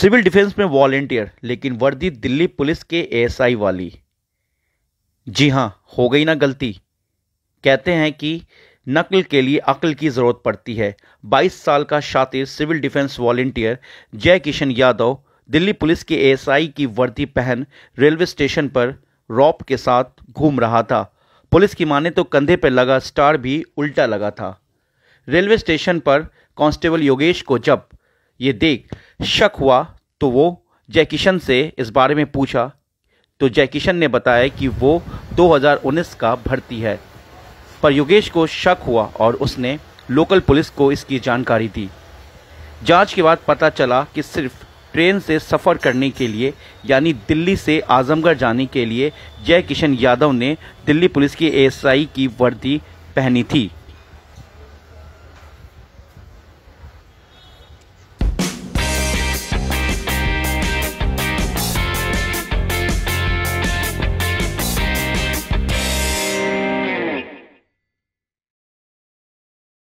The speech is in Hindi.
सिविल डिफेंस में वॉलेंटियर लेकिन वर्दी दिल्ली पुलिस के एएसआई वाली जी हां हो गई ना गलती कहते हैं कि नकल के लिए अकल की ज़रूरत पड़ती है 22 साल का शातिर civil defence volunteer Jai Kishan Yadav Delhi police के एएसआई की वर्दी पहन रेलवे स्टेशन पर रॉप के साथ घूम रहा था पुलिस की माने तो कंधे पर लगा स्टार भी उल्टा लगा था रेलवे स्टेशन पर कांस्टेबल योगेश को जब ये देख शक हुआ तो वो जयकिशन से इस बारे में पूछा तो जयकिशन ने बताया कि वो 2019 का भर्ती है पर योगेश को शक हुआ और उसने लोकल पुलिस को इसकी जानकारी दी जांच के बाद पता चला कि सिर्फ ट्रेन से सफ़र करने के लिए यानी दिल्ली से आजमगढ़ जाने के लिए जय किशन यादव ने दिल्ली पुलिस की एएसआई की वर्दी पहनी थी